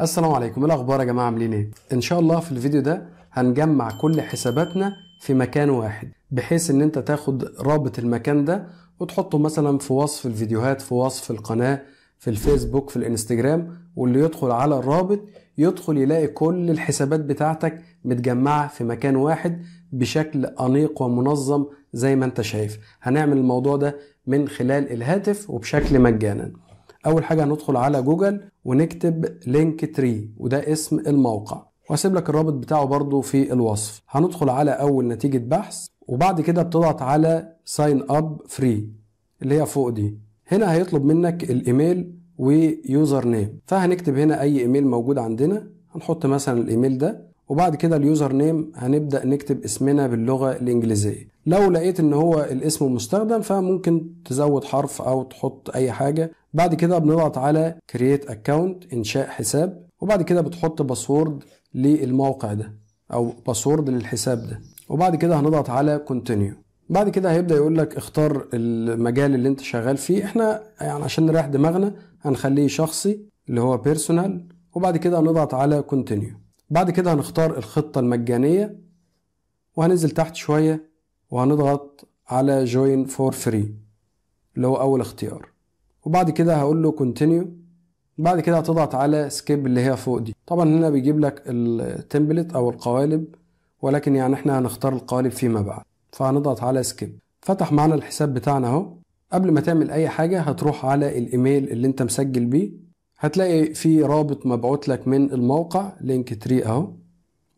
السلام عليكم إيه الاخبار يا جماعه عاملين ايه ان شاء الله في الفيديو ده هنجمع كل حساباتنا في مكان واحد بحيث ان انت تاخد رابط المكان ده وتحطه مثلا في وصف الفيديوهات في وصف القناه في الفيسبوك في الانستجرام واللي يدخل على الرابط يدخل يلاقي كل الحسابات بتاعتك متجمعه في مكان واحد بشكل انيق ومنظم زي ما انت شايف هنعمل الموضوع ده من خلال الهاتف وبشكل مجانا اول حاجه هندخل على جوجل ونكتب لينك تري وده اسم الموقع وهسيب لك الرابط بتاعه برضو في الوصف هندخل على اول نتيجه بحث وبعد كده بتضغط على ساين اب فري اللي هي فوق دي هنا هيطلب منك الايميل ويوزر نيم فهنكتب هنا اي ايميل موجود عندنا هنحط مثلا الايميل ده وبعد كده اليوزر نيم هنبدا نكتب اسمنا باللغه الانجليزيه لو لقيت ان هو الاسم مستخدم فممكن تزود حرف او تحط اي حاجه بعد كده بنضغط على كرييت اكونت انشاء حساب وبعد كده بتحط باسورد للموقع ده او باسورد للحساب ده وبعد كده هنضغط على كونتينيو بعد كده هيبدا يقول لك اختار المجال اللي انت شغال فيه احنا يعني عشان نريح دماغنا هنخليه شخصي اللي هو بيرسونال وبعد كده هنضغط على كونتينيو بعد كده هنختار الخطة المجانية وهننزل تحت شوية وهنضغط على جوين فور فري اللي هو أول اختيار وبعد كده هقول له كونتينيو بعد كده هتضغط على سكيب اللي هي فوق دي طبعا هنا بيجيب لك التمبلت او القوالب ولكن يعني احنا هنختار القوالب فيما بعد فهنضغط على سكيب فتح معنا الحساب بتاعنا اهو قبل ما تعمل اي حاجة هتروح على الايميل اللي انت مسجل بيه هتلاقي في رابط مبعوت لك من الموقع لينك تري اهو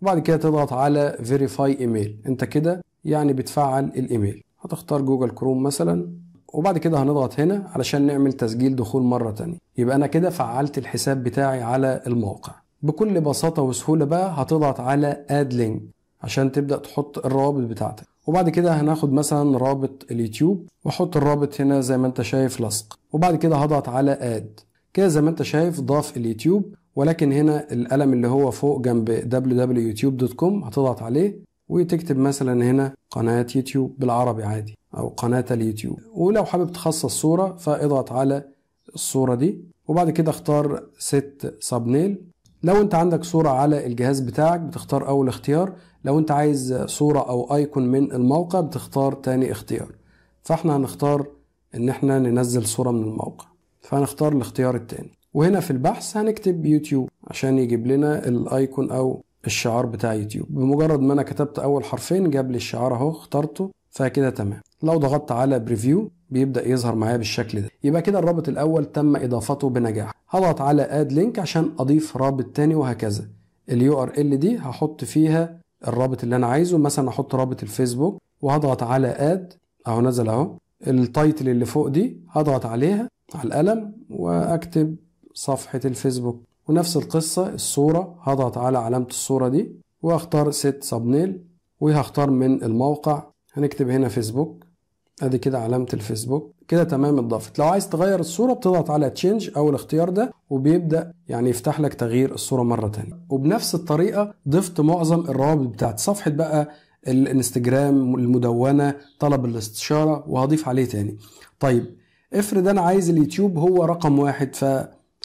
وبعد كده تضغط على فيريفاي ايميل انت كده يعني بتفعل الايميل هتختار جوجل كروم مثلا وبعد كده هنضغط هنا علشان نعمل تسجيل دخول مرة تانية يبقى أنا كده فعلت الحساب بتاعي على الموقع بكل بساطة وسهولة بقى هتضغط على اد لينك عشان تبدأ تحط الروابط بتاعتك وبعد كده هناخد مثلا رابط اليوتيوب واحط الرابط هنا زي ما انت شايف لصق وبعد كده هضغط على اد كده زي ما انت شايف ضاف اليوتيوب ولكن هنا القلم اللي هو فوق جنب www.youtube.com هتضغط عليه وتكتب مثلا هنا قناة يوتيوب بالعربي عادي أو قناة اليوتيوب ولو حابب تخصص صورة فاضغط على الصورة دي وبعد كده اختار ست سابنيل لو انت عندك صورة على الجهاز بتاعك بتختار أول اختيار لو انت عايز صورة أو أيكون من الموقع بتختار تاني اختيار فاحنا هنختار ان احنا ننزل صورة من الموقع فهنختار الاختيار التاني وهنا في البحث هنكتب يوتيوب عشان يجيب لنا الايكون او الشعار بتاع يوتيوب بمجرد ما انا كتبت اول حرفين جاب لي الشعار اهو اخترته فكده تمام لو ضغطت على بريفيو بيبدا يظهر معايا بالشكل ده يبقى كده الرابط الاول تم اضافته بنجاح هضغط على اد لينك عشان اضيف رابط تاني وهكذا اليو ار ال دي هحط فيها الرابط اللي انا عايزه مثلا احط رابط الفيسبوك وهضغط على اد اهو نزل اهو التايتل اللي فوق دي هضغط عليها على القلم واكتب صفحه الفيسبوك ونفس القصه الصوره هضغط على علامه الصوره دي واختار ست سبنيل وهختار من الموقع هنكتب هنا فيسبوك ادي كده علامه الفيسبوك كده تمام اتضافت لو عايز تغير الصوره بتضغط على تشينج او الاختيار ده وبيبدا يعني يفتح لك تغيير الصوره مره تانية وبنفس الطريقه ضفت معظم الروابط بتاعت صفحه بقى الانستجرام المدونه طلب الاستشاره وهضيف عليه تاني طيب افرض انا عايز اليوتيوب هو رقم واحد ف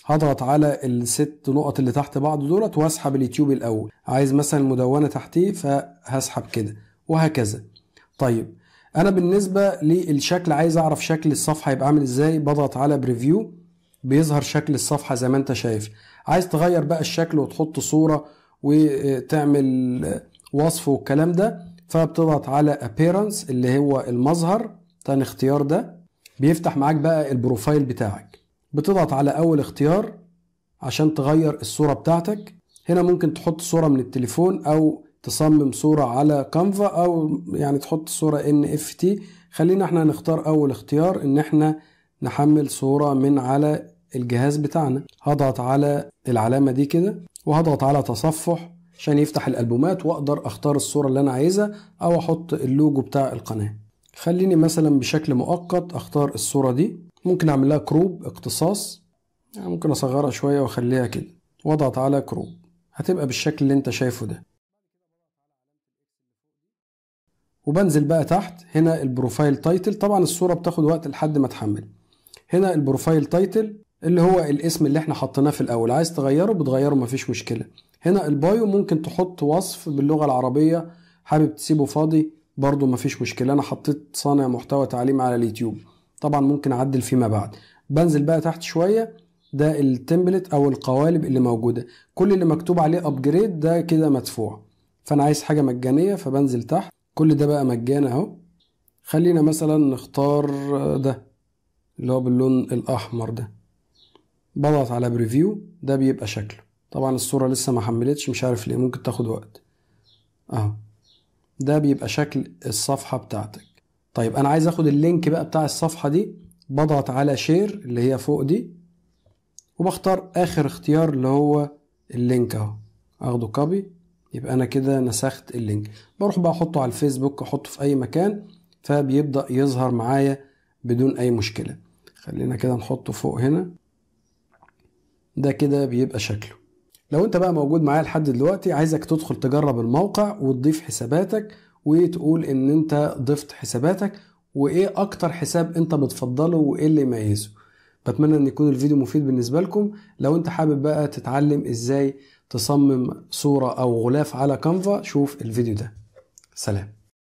هضغط على الست نقط اللي تحت بعض دولت واسحب اليوتيوب الاول عايز مثلا مدونه تحتيه فهسحب كده وهكذا طيب انا بالنسبه للشكل عايز اعرف شكل الصفحه يبقى عامل ازاي بضغط على بريفيو بيظهر شكل الصفحه زي ما انت شايف عايز تغير بقى الشكل وتحط صوره وتعمل وصف والكلام ده فبتضغط على ابيرنس اللي هو المظهر تاني اختيار ده بيفتح معاك بقى البروفايل بتاعك بتضغط على اول اختيار عشان تغير الصورة بتاعتك هنا ممكن تحط صورة من التليفون او تصمم صورة على كانفا او يعني تحط صورة ان اف تي خلينا احنا نختار اول اختيار ان احنا نحمل صورة من على الجهاز بتاعنا هضغط على العلامة دي كده وهضغط على تصفح عشان يفتح الالبومات واقدر اختار الصورة اللي انا عايزها او احط اللوجو بتاع القناة خليني مثلا بشكل مؤقت اختار الصورة دي ممكن اعمل لها كروب اقتصاص يعني ممكن اصغرها شوية واخليها كده واضغط على كروب هتبقى بالشكل اللي انت شايفه ده وبنزل بقى تحت هنا البروفايل تايتل طبعا الصورة بتاخد وقت لحد ما تحمل هنا البروفايل تايتل اللي هو الاسم اللي احنا حطيناه في الاول عايز تغيره بتغيره مفيش مشكلة هنا البايو ممكن تحط وصف باللغة العربية حابب تسيبه فاضي برضو مفيش مشكلة انا حطيت صانع محتوى تعليم على اليوتيوب طبعا ممكن اعدل فيما بعد بنزل بقى تحت شوية ده التمبلت او القوالب اللي موجودة كل اللي مكتوب عليه ابجريد ده كده مدفوع فانا عايز حاجة مجانية فبنزل تحت كل ده بقى مجانا اهو خلينا مثلا نختار ده اللي هو باللون الاحمر ده بضغط على بريفيو ده بيبقى شكله طبعا الصورة لسه ما حملتش مش عارف ليه ممكن تاخد وقت اهو ده بيبقى شكل الصفحة بتاعتك طيب انا عايز اخد اللينك بقى بتاع الصفحة دي بضغط على شير اللي هي فوق دي وبختار اخر اختيار اللي هو اللينك اهو اخده كوبي يبقى انا كده نسخت اللينك بروح بقى احطه على الفيسبوك احطه في اي مكان فبيبدا يظهر معايا بدون اي مشكله خلينا كده نحطه فوق هنا ده كده بيبقى شكله لو انت بقى موجود معايا لحد دلوقتي عايزك تدخل تجرب الموقع وتضيف حساباتك وتقول ان انت ضفت حساباتك وايه اكتر حساب انت بتفضله وايه اللي يميزه بتمنى ان يكون الفيديو مفيد بالنسبه لكم لو انت حابب بقى تتعلم ازاي تصمم صورة أو غلاف على كانفا شوف الفيديو ده سلام